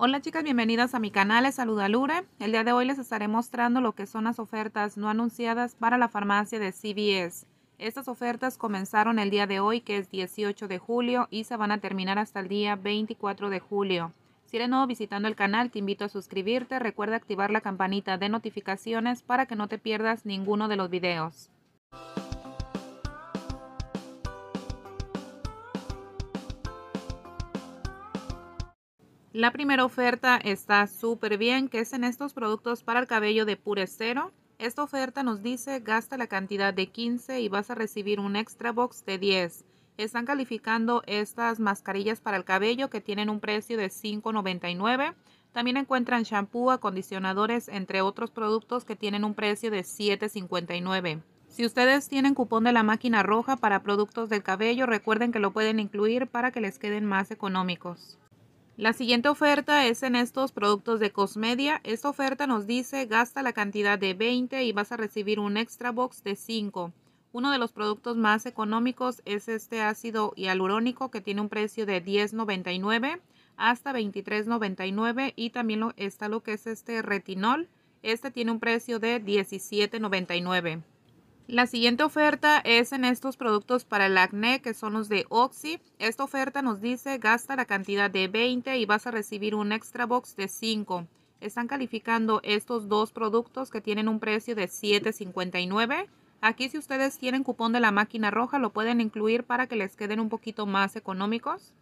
Hola chicas, bienvenidas a mi canal, es saluda Lure. El día de hoy les estaré mostrando lo que son las ofertas no anunciadas para la farmacia de CVS. Estas ofertas comenzaron el día de hoy que es 18 de julio y se van a terminar hasta el día 24 de julio. Si eres nuevo visitando el canal, te invito a suscribirte. Recuerda activar la campanita de notificaciones para que no te pierdas ninguno de los videos. La primera oferta está súper bien, que es en estos productos para el cabello de Pure Cero. Esta oferta nos dice gasta la cantidad de 15 y vas a recibir un extra box de 10. Están calificando estas mascarillas para el cabello que tienen un precio de $5.99. También encuentran shampoo, acondicionadores, entre otros productos que tienen un precio de $7.59. Si ustedes tienen cupón de la máquina roja para productos del cabello, recuerden que lo pueden incluir para que les queden más económicos. La siguiente oferta es en estos productos de Cosmedia. Esta oferta nos dice gasta la cantidad de 20 y vas a recibir un extra box de 5. Uno de los productos más económicos es este ácido hialurónico que tiene un precio de $10.99 hasta $23.99 y también está lo que es este retinol. Este tiene un precio de $17.99. La siguiente oferta es en estos productos para el acné, que son los de Oxy. Esta oferta nos dice gasta la cantidad de 20 y vas a recibir un extra box de 5. Están calificando estos dos productos que tienen un precio de $7.59. Aquí si ustedes tienen cupón de la máquina roja lo pueden incluir para que les queden un poquito más económicos.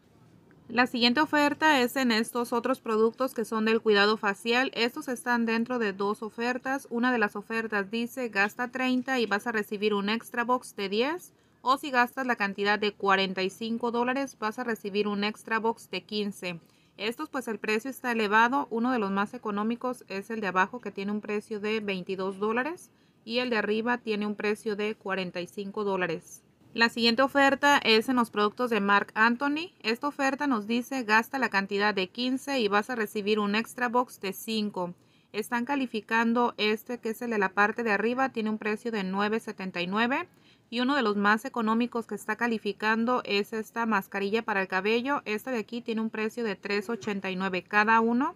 La siguiente oferta es en estos otros productos que son del cuidado facial. Estos están dentro de dos ofertas. Una de las ofertas dice gasta 30 y vas a recibir un extra box de 10. O si gastas la cantidad de 45 dólares vas a recibir un extra box de 15. Estos pues el precio está elevado. Uno de los más económicos es el de abajo que tiene un precio de 22 dólares. Y el de arriba tiene un precio de 45 dólares. La siguiente oferta es en los productos de Mark Anthony. Esta oferta nos dice gasta la cantidad de 15 y vas a recibir un extra box de 5. Están calificando este que es el de la parte de arriba, tiene un precio de 9.79 y uno de los más económicos que está calificando es esta mascarilla para el cabello. Esta de aquí tiene un precio de 3.89 cada uno.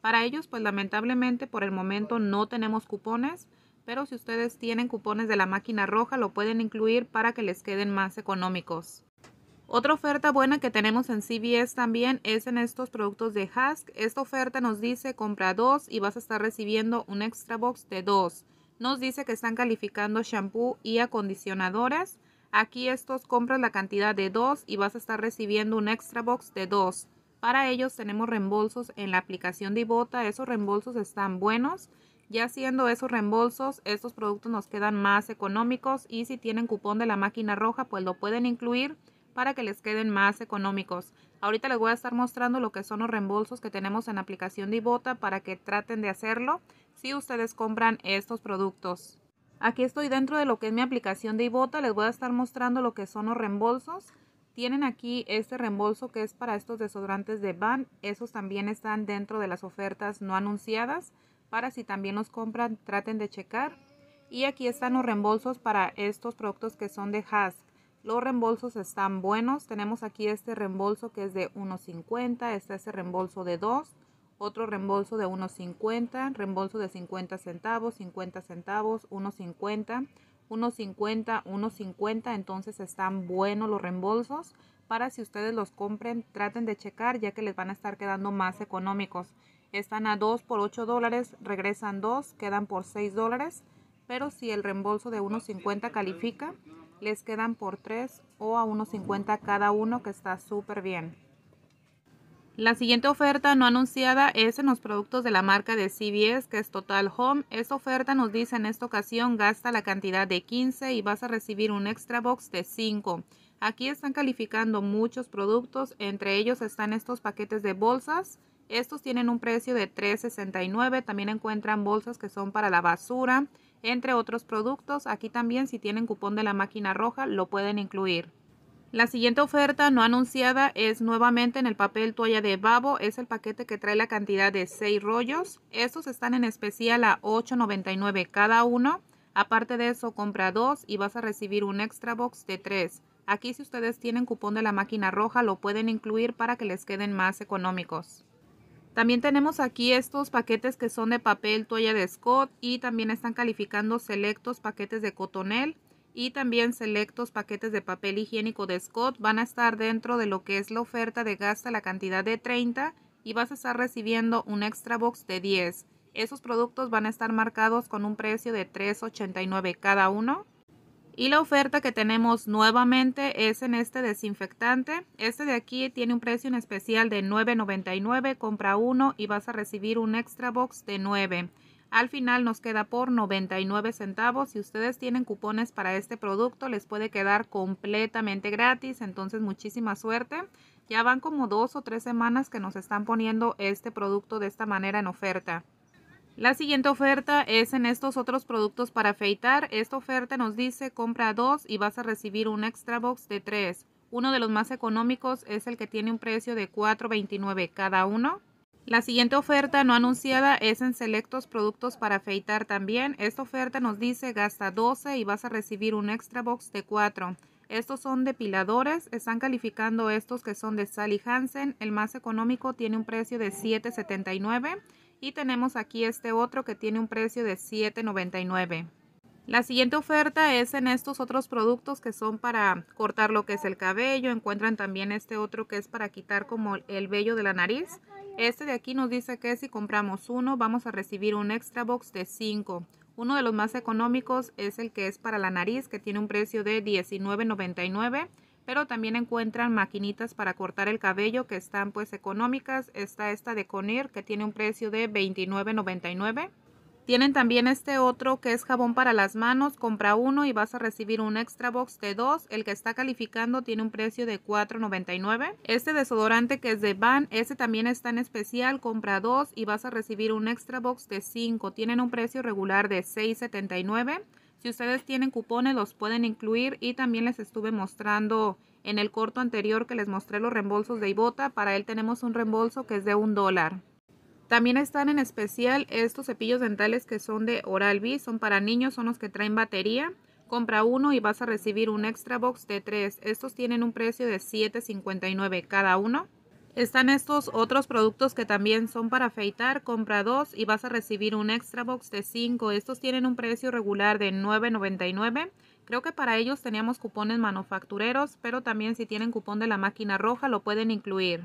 Para ellos pues lamentablemente por el momento no tenemos cupones pero si ustedes tienen cupones de la máquina roja lo pueden incluir para que les queden más económicos. Otra oferta buena que tenemos en CVS también es en estos productos de Hask. Esta oferta nos dice compra dos y vas a estar recibiendo un extra box de dos. Nos dice que están calificando shampoo y acondicionadores. Aquí estos compras la cantidad de dos y vas a estar recibiendo un extra box de dos. Para ellos tenemos reembolsos en la aplicación de Ibota. Esos reembolsos están buenos. Ya haciendo esos reembolsos, estos productos nos quedan más económicos y si tienen cupón de la máquina roja, pues lo pueden incluir para que les queden más económicos. Ahorita les voy a estar mostrando lo que son los reembolsos que tenemos en la aplicación de Ibota para que traten de hacerlo si ustedes compran estos productos. Aquí estoy dentro de lo que es mi aplicación de Ibota, les voy a estar mostrando lo que son los reembolsos. Tienen aquí este reembolso que es para estos desodorantes de Van, esos también están dentro de las ofertas no anunciadas para si también los compran, traten de checar. Y aquí están los reembolsos para estos productos que son de Hask. Los reembolsos están buenos. Tenemos aquí este reembolso que es de 1.50, está ese reembolso de 2, otro reembolso de 1.50, reembolso de 50 centavos, 50 centavos, 1.50. 1.50, 1.50, entonces están buenos los reembolsos. Para si ustedes los compren, traten de checar ya que les van a estar quedando más económicos. Están a 2 por 8 dólares, regresan 2, quedan por 6 dólares, pero si el reembolso de 1.50 califica, les quedan por 3 o a 1.50 cada uno, que está súper bien. La siguiente oferta no anunciada es en los productos de la marca de CBS, que es Total Home. Esta oferta nos dice en esta ocasión gasta la cantidad de 15 y vas a recibir un extra box de 5. Aquí están calificando muchos productos, entre ellos están estos paquetes de bolsas, estos tienen un precio de $3.69. También encuentran bolsas que son para la basura, entre otros productos. Aquí también si tienen cupón de la máquina roja lo pueden incluir. La siguiente oferta no anunciada es nuevamente en el papel toalla de babo. Es el paquete que trae la cantidad de 6 rollos. Estos están en especial a $8.99 cada uno. Aparte de eso, compra dos y vas a recibir un extra box de 3. Aquí si ustedes tienen cupón de la máquina roja lo pueden incluir para que les queden más económicos. También tenemos aquí estos paquetes que son de papel toalla de Scott y también están calificando selectos paquetes de cotonel y también selectos paquetes de papel higiénico de Scott van a estar dentro de lo que es la oferta de gasta la cantidad de 30 y vas a estar recibiendo un extra box de 10. Esos productos van a estar marcados con un precio de $3.89 cada uno. Y la oferta que tenemos nuevamente es en este desinfectante. Este de aquí tiene un precio en especial de $9.99. Compra uno y vas a recibir un extra box de 9. Al final nos queda por 99 centavos. Si ustedes tienen cupones para este producto, les puede quedar completamente gratis. Entonces, muchísima suerte. Ya van como dos o tres semanas que nos están poniendo este producto de esta manera en oferta. La siguiente oferta es en estos otros productos para afeitar. Esta oferta nos dice compra dos y vas a recibir un extra box de tres. Uno de los más económicos es el que tiene un precio de $4.29 cada uno. La siguiente oferta no anunciada es en selectos productos para afeitar también. Esta oferta nos dice gasta 12 y vas a recibir un extra box de cuatro, Estos son depiladores, están calificando estos que son de Sally Hansen. El más económico tiene un precio de $7.79. Y tenemos aquí este otro que tiene un precio de $7.99. La siguiente oferta es en estos otros productos que son para cortar lo que es el cabello. Encuentran también este otro que es para quitar como el vello de la nariz. Este de aquí nos dice que si compramos uno vamos a recibir un extra box de 5. Uno de los más económicos es el que es para la nariz que tiene un precio de $19.99 pero también encuentran maquinitas para cortar el cabello que están pues económicas. Está esta de Conir que tiene un precio de $29.99. Tienen también este otro que es jabón para las manos, compra uno y vas a recibir un extra box de dos. El que está calificando tiene un precio de $4.99. Este desodorante que es de Van, ese también está en especial, compra dos y vas a recibir un extra box de cinco. Tienen un precio regular de $6.79. Si ustedes tienen cupones, los pueden incluir y también les estuve mostrando en el corto anterior que les mostré los reembolsos de Ibota. Para él tenemos un reembolso que es de un dólar. También están en especial estos cepillos dentales que son de Oral-B, son para niños, son los que traen batería. Compra uno y vas a recibir un extra box de tres. Estos tienen un precio de $7.59 cada uno. Están estos otros productos que también son para afeitar. Compra dos y vas a recibir un extra box de cinco, Estos tienen un precio regular de $9.99. Creo que para ellos teníamos cupones manufactureros, pero también si tienen cupón de la máquina roja lo pueden incluir.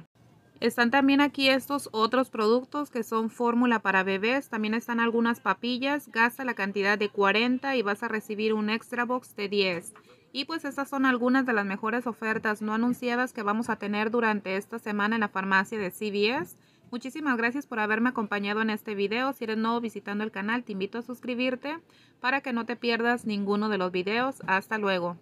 Están también aquí estos otros productos que son fórmula para bebés. También están algunas papillas. Gasta la cantidad de 40 y vas a recibir un extra box de 10. Y pues estas son algunas de las mejores ofertas no anunciadas que vamos a tener durante esta semana en la farmacia de CVS. Muchísimas gracias por haberme acompañado en este video. Si eres nuevo visitando el canal, te invito a suscribirte para que no te pierdas ninguno de los videos. Hasta luego.